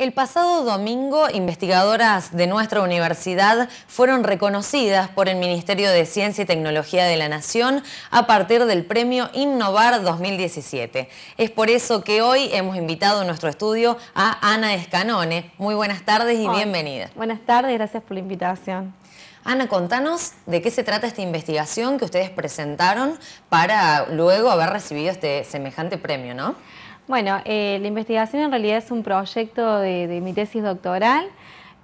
El pasado domingo, investigadoras de nuestra universidad fueron reconocidas por el Ministerio de Ciencia y Tecnología de la Nación a partir del premio Innovar 2017. Es por eso que hoy hemos invitado a nuestro estudio a Ana Escanone. Muy buenas tardes y bienvenidas. bienvenida. Buenas tardes, gracias por la invitación. Ana, contanos de qué se trata esta investigación que ustedes presentaron para luego haber recibido este semejante premio, ¿no? Bueno, eh, la investigación en realidad es un proyecto de, mi tesis doctoral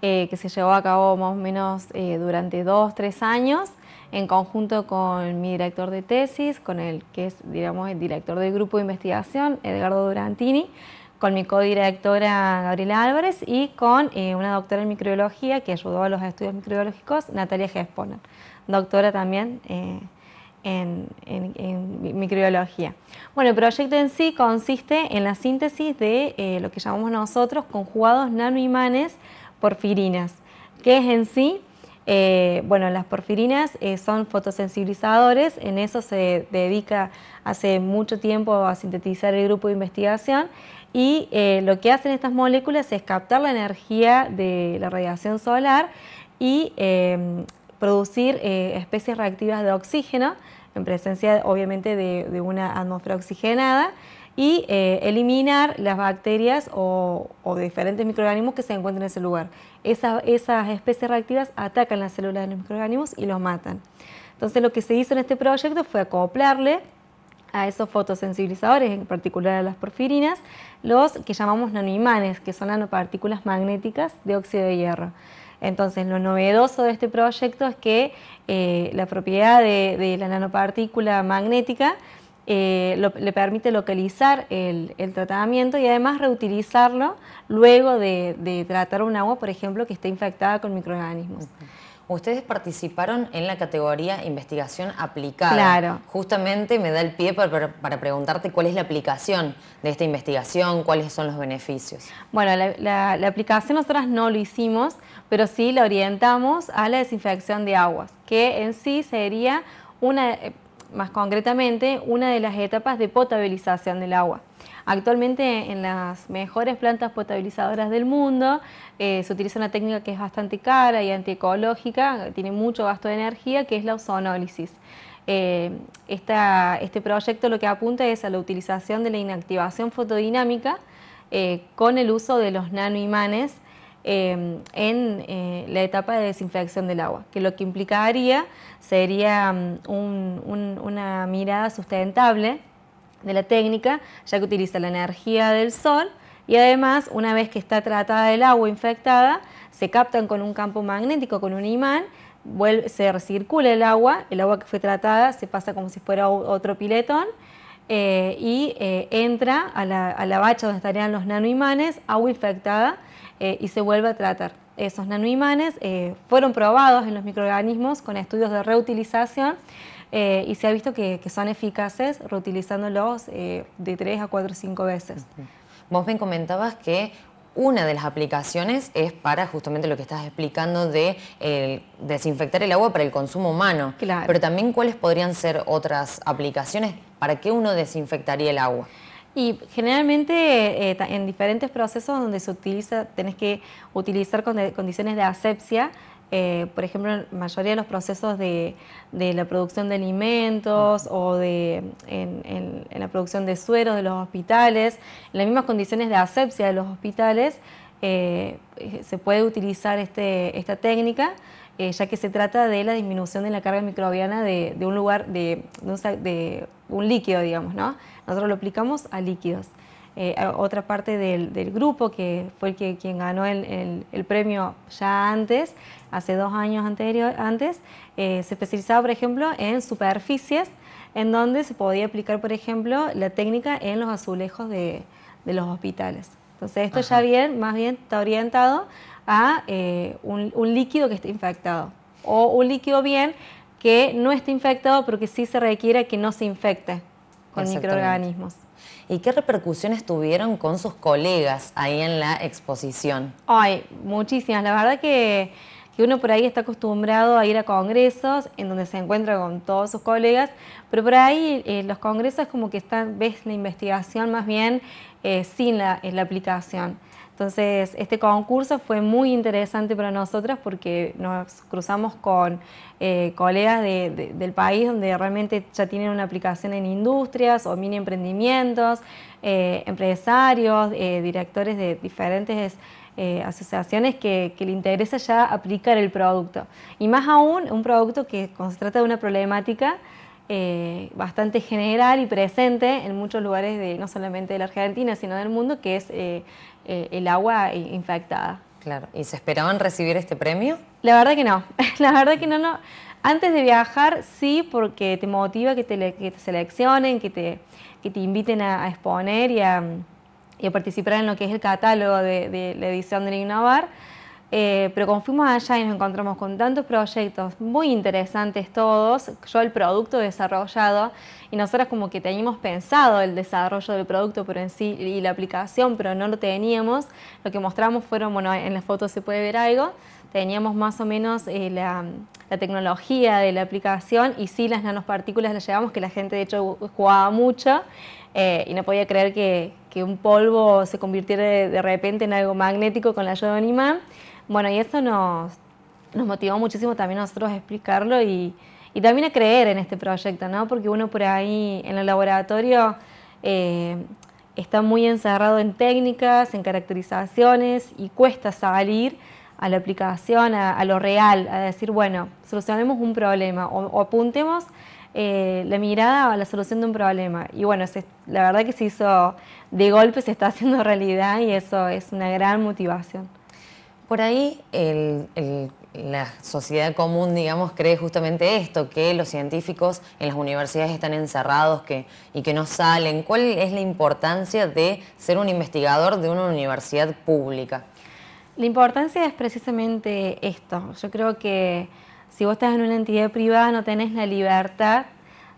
eh, que se llevó a cabo más o menos eh, durante dos, tres años en conjunto con mi director de tesis, con el que es, digamos, el director del grupo de investigación, Edgardo Durantini, con mi codirectora Gabriela Álvarez y con una doctora en microbiología que ayudó a los estudios microbiológicos, Natalia Gesponer, doctora también en, microbiología. Bueno, el proyecto en sí consiste en la síntesis de eh, lo que llamamos nosotros conjugados nanoimanes porfirinas, que es en sí, eh, bueno, las porfirinas eh, son fotosensibilizadores, en eso se dedica hace mucho tiempo a sintetizar el grupo de investigación y lo que hacen estas moléculas es captar la energía de la radiación solar y producir especies reactivas de oxígeno en presencia obviamente de, de una atmósfera oxigenada y eh, eliminar las bacterias o, diferentes microorganismos que se encuentran en ese lugar. esas especies reactivas atacan las células de los microorganismos y los matan. Entonces lo que se hizo en este proyecto fue acoplarle a esos fotosensibilizadores, en particular a las porfirinas, los que llamamos nanoimanes, que son nanopartículas magnéticas de óxido de hierro. Entonces, lo novedoso de este proyecto es que eh, la propiedad de, la nanopartícula magnética eh, le permite localizar el, tratamiento y además reutilizarlo luego de, tratar un agua, por ejemplo, que esté infectada con microorganismos. Ustedes participaron en la categoría investigación aplicada. Claro. Justamente me da el pie para, preguntarte cuál es la aplicación de esta investigación, cuáles son los beneficios. Bueno, la, la aplicación nosotras no lo hicimos, pero sí la orientamos a la desinfección de aguas, que en sí sería una más concretamente, una de las etapas de potabilización del agua. Actualmente en las mejores plantas potabilizadoras del mundo eh, se utiliza una técnica que es bastante cara y antiecológica, tiene mucho gasto de energía, que es la ozonólisis. Eh, este proyecto lo que apunta es a la utilización de la inactivación fotodinámica eh, con el uso de los nanoimanes Em, en eh, la etapa de desinfección del agua, que lo que implicaría sería mm, una mirada sustentable de la técnica, ya que utiliza la energía del sol y además una vez que está tratada el agua infectada, se captan con un campo magnético, con un imán, se recircula el agua, el agua que fue tratada se pasa como si fuera otro piletón eh, y eh, entra a la, a bacha donde estarían los nanoimanes, agua infectada eh, y se vuelve a tratar. Esos nanoimanes fueron probados en los microorganismos con estudios de reutilización y se ha visto que, son eficaces reutilizándolos de 3 a 4 o 5 veces. Vos bien comentabas que una de las aplicaciones es para justamente lo que estás explicando de desinfectar el agua para el consumo humano. Claro. Pero también cuáles podrían ser otras aplicaciones ¿Para qué uno desinfectaría el agua? Y generalmente eh, en diferentes procesos donde se utiliza, tenés que utilizar condiciones de asepsia, eh, por ejemplo, en la mayoría de los procesos de, la producción de alimentos o en, la producción de suero de los hospitales, en las mismas condiciones de asepsia de los hospitales, eh, se puede utilizar este, esta técnica, ya que se trata de la disminución de la carga microbiana de, un lugar, de, de, un líquido, digamos, ¿no? Nosotros lo aplicamos a líquidos. Eh, otra parte del, grupo que fue que quien ganó el, premio ya antes, hace dos años anterior, antes, eh, se especializaba, por ejemplo, en superficies, en donde se podía aplicar, por ejemplo, la técnica en los azulejos de, los hospitales. Entonces, esto ya bien, más bien está orientado a eh, un, un líquido que esté infectado o un líquido bien que no esté infectado, pero que sí se requiere que no se infecte con microorganismos. ¿Y qué repercusiones tuvieron con sus colegas ahí en la exposición? Ay, muchísimas. La verdad que, uno por ahí está acostumbrado a ir a congresos en donde se encuentra con todos sus colegas, pero por ahí eh, los congresos como que están, ves la investigación más bien eh, sin la, la aplicación. Entonces, este concurso fue muy interesante para nosotras porque nos cruzamos con eh, colegas del país donde realmente ya tienen una aplicación en industrias o mini emprendimientos, eh, empresarios, eh, directores de diferentes asociaciones que, que le interesa ya aplicar el producto. Y más aún, un producto que se trata de una problemática eh, bastante general y presente en muchos lugares, no solamente de la Argentina, sino del mundo, que es eh, eh, el agua infectada. Claro, ¿y se esperaban recibir este premio? La verdad que no, la verdad que no, Antes de viajar, sí, porque te motiva que te, seleccionen, que te, inviten a, exponer y a, a, participar en lo que es el catálogo de, de la edición del Innovar. Eh, pero como fuimos allá y nos encontramos con tantos proyectos muy interesantes todos, yo el producto desarrollado y nosotras como que teníamos pensado el desarrollo del producto pero en sí y la aplicación, pero no lo teníamos, lo que mostramos fueron, bueno, en las fotos se puede ver algo, teníamos más o menos eh, la, tecnología de la aplicación y sí las nanopartículas las llevamos, que la gente de hecho jugaba mucho eh, y no podía creer que, un polvo se convirtiera de, de repente en algo magnético con la ayuda de un imán. Bueno, y eso nos, nos motivó muchísimo también a nosotros a explicarlo y, y, también a creer en este proyecto, ¿no? Porque uno por ahí en el laboratorio eh, está muy encerrado en técnicas, en caracterizaciones y cuesta salir a la aplicación, a, lo real, a decir, bueno, solucionemos un problema o, apuntemos eh, la mirada a la solución de un problema. Y bueno, la verdad que se hizo de golpe, se está haciendo realidad y eso es una gran motivación. Por ahí la sociedad común, digamos, cree justamente esto, que los científicos en las universidades están encerrados y que no salen. ¿Cuál es la importancia de ser un investigador de una universidad pública? La importancia es precisamente esto. Yo creo que si vos estás en una entidad privada no tenés la libertad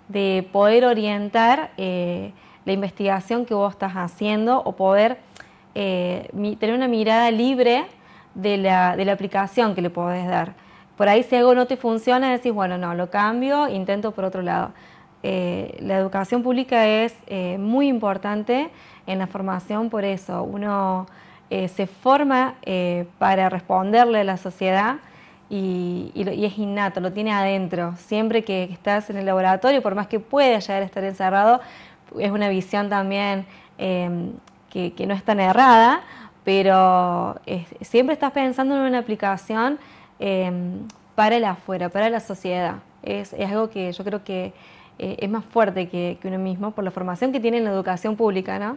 de poder orientar eh, la investigación que vos estás haciendo o poder eh, tener una mirada libre de la, aplicación que le podés dar. Por ahí si algo no te funciona, decís, bueno, no, lo cambio, intento por otro lado. Eh, la educación pública es eh, muy importante en la formación por eso. Uno eh, se forma para responderle a la sociedad y, es innato, lo tiene adentro. Siempre que estás en el laboratorio, por más que pueda llegar a estar encerrado, es una visión también que, que no es tan errada, pero siempre estás pensando en una aplicación em, para el afuera, para la sociedad. Es, algo que yo creo que eh, es más fuerte que, uno mismo por la formación que tiene en la educación pública,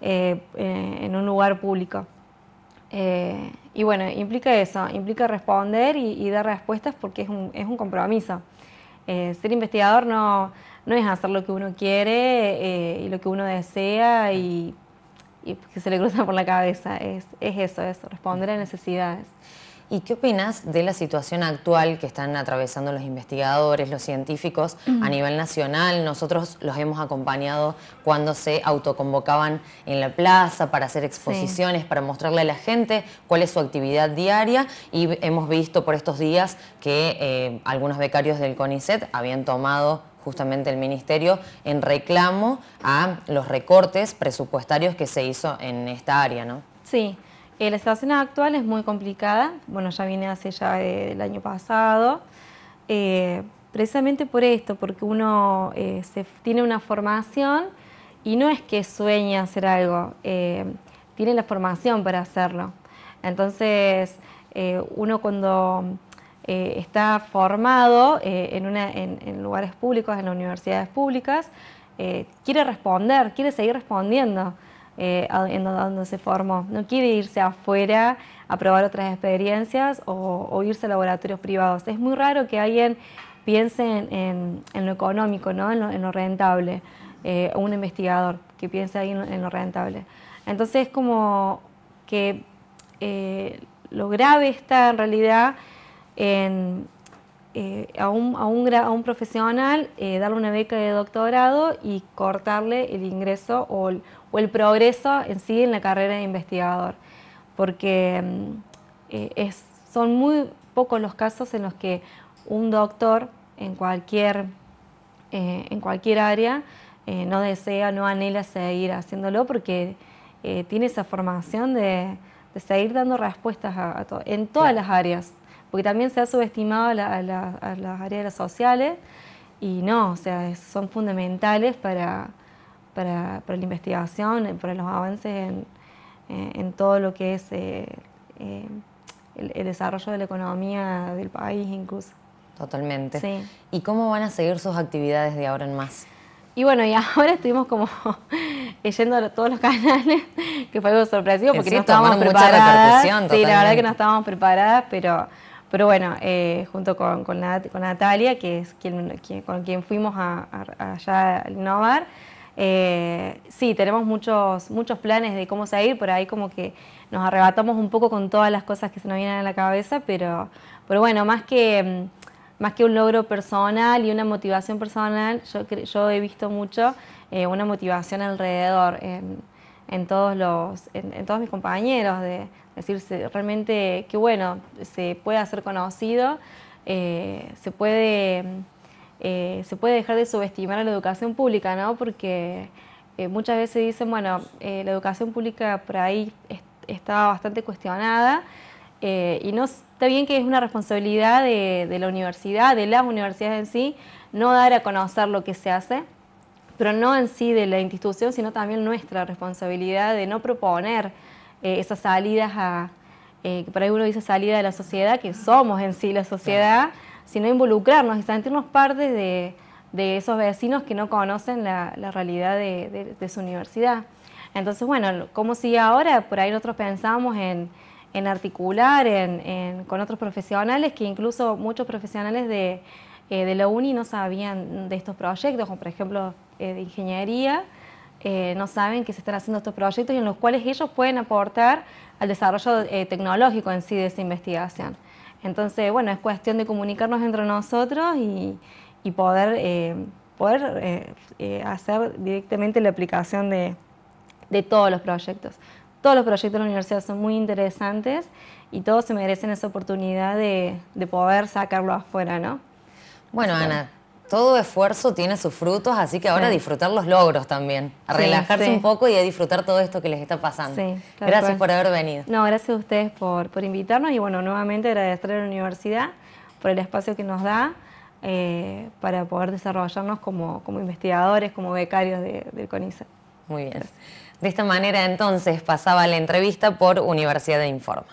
eh, eh, en un lugar público. y bueno, implica eso, implica responder y, dar respuestas porque es un, compromiso. ser investigador no, no es hacer lo que uno quiere y lo que uno desea y y que se le cruza por la cabeza. Es, es eso, es responder a necesidades. ¿Y qué opinas de la situación actual que están atravesando los investigadores, los científicos a nivel nacional? Nosotros los hemos acompañado cuando se autoconvocaban en la plaza para hacer exposiciones, para mostrarle a la gente cuál es su actividad diaria y hemos visto por estos días que eh, algunos becarios del CONICET habían tomado justamente el Ministerio en reclamo a los recortes presupuestarios que se hizo en esta área, ¿no? Sí. Eh, la situación actual es muy complicada, bueno, ya viene hace ya eh, del año pasado, eh, precisamente por esto, porque uno se, tiene una formación y no es que sueña hacer algo, tiene la formación para hacerlo. Entonces, uno cuando está formado en, en, lugares públicos, en las universidades públicas, quiere responder, quiere seguir respondiendo. Eh, en donde se formó. No quiere irse afuera a probar otras experiencias o, irse a laboratorios privados. Es muy raro que alguien piense en, lo económico, ¿no? en, lo, rentable, eh, un investigador que piense ahí en, lo rentable. Entonces, como que eh, lo grave está en realidad en a, un, un, profesional darle una beca de doctorado y cortarle el ingreso o, o el progreso en sí en la carrera de investigador, porque mm, eh, son muy pocos los casos en los que un doctor en cualquier, eh, en cualquier área eh, no desea, no anhela seguir haciéndolo porque tiene esa formación de, seguir dando respuestas en todas las áreas, porque también se ha subestimado a, a las áreas sociales y no, o sea, son fundamentales para para, para la investigación, para los avances en, eh, en todo lo que es eh, eh, el, desarrollo de la economía del país incluso. Totalmente. Sí. ¿Y cómo van a seguir sus actividades de ahora en más? Y bueno, y ahora estuvimos como yendo a todos los canales, que fue algo sorpresivo porque no estábamos preparadas. Mucha sí, la verdad que no estábamos preparadas, pero, pero bueno, junto con, con, Natalia, que es quien, con quien fuimos a, allá a innovar, eh, sí, tenemos muchos, muchos planes de cómo seguir, por ahí como que nos arrebatamos un poco con todas las cosas que se nos vienen a la cabeza, pero, pero bueno, más que, mm, más que un logro personal y una motivación personal, yo, yo he visto mucho eh, una motivación alrededor en, todos, los, en, todos mis compañeros, de decirse realmente que bueno, se puede hacer conocido, eh, se puede mm, eh, se puede dejar de subestimar a la educación pública, Porque eh, muchas veces dicen, bueno, eh, la educación pública por ahí está bastante cuestionada y no está bien que es una responsabilidad de, la universidad, de las universidades en sí, no dar a conocer lo que se hace, pero no en sí de la institución, sino también nuestra responsabilidad de no proponer esas salidas a, que por ahí uno dice salida de la sociedad, que somos en sí la sociedad, sino involucrarnos y sentirnos parte de, esos vecinos que no conocen la, realidad de, su universidad. Entonces, bueno, como sigue ahora? Por ahí nosotros pensamos en, articular en, con otros profesionales, que incluso muchos profesionales eh, de, la UNI no sabían de estos proyectos, como por ejemplo eh, de ingeniería, eh, no saben que se están haciendo estos proyectos y en los cuales ellos pueden aportar al desarrollo tecnológico en sí de esa investigación. Entonces, bueno, es cuestión de comunicarnos entre nosotros y, poder, eh, poder eh, eh, hacer directamente la aplicación de, todos los proyectos. Todos los proyectos de la universidad son muy interesantes y todos se merecen esa oportunidad de, poder sacarlo afuera, ¿no? Bueno, Ana, todo esfuerzo tiene sus frutos, así que ahora disfrutar los logros también, a relajarse un poco y a disfrutar todo esto que les está pasando. gracias por haber venido. No, gracias a ustedes por, invitarnos y bueno, nuevamente agradecer a la universidad por el espacio que nos da eh, para poder desarrollarnos como, investigadores, como becarios del CONICET. Muy bien. De esta manera entonces pasaba la entrevista por Universidad de Informa.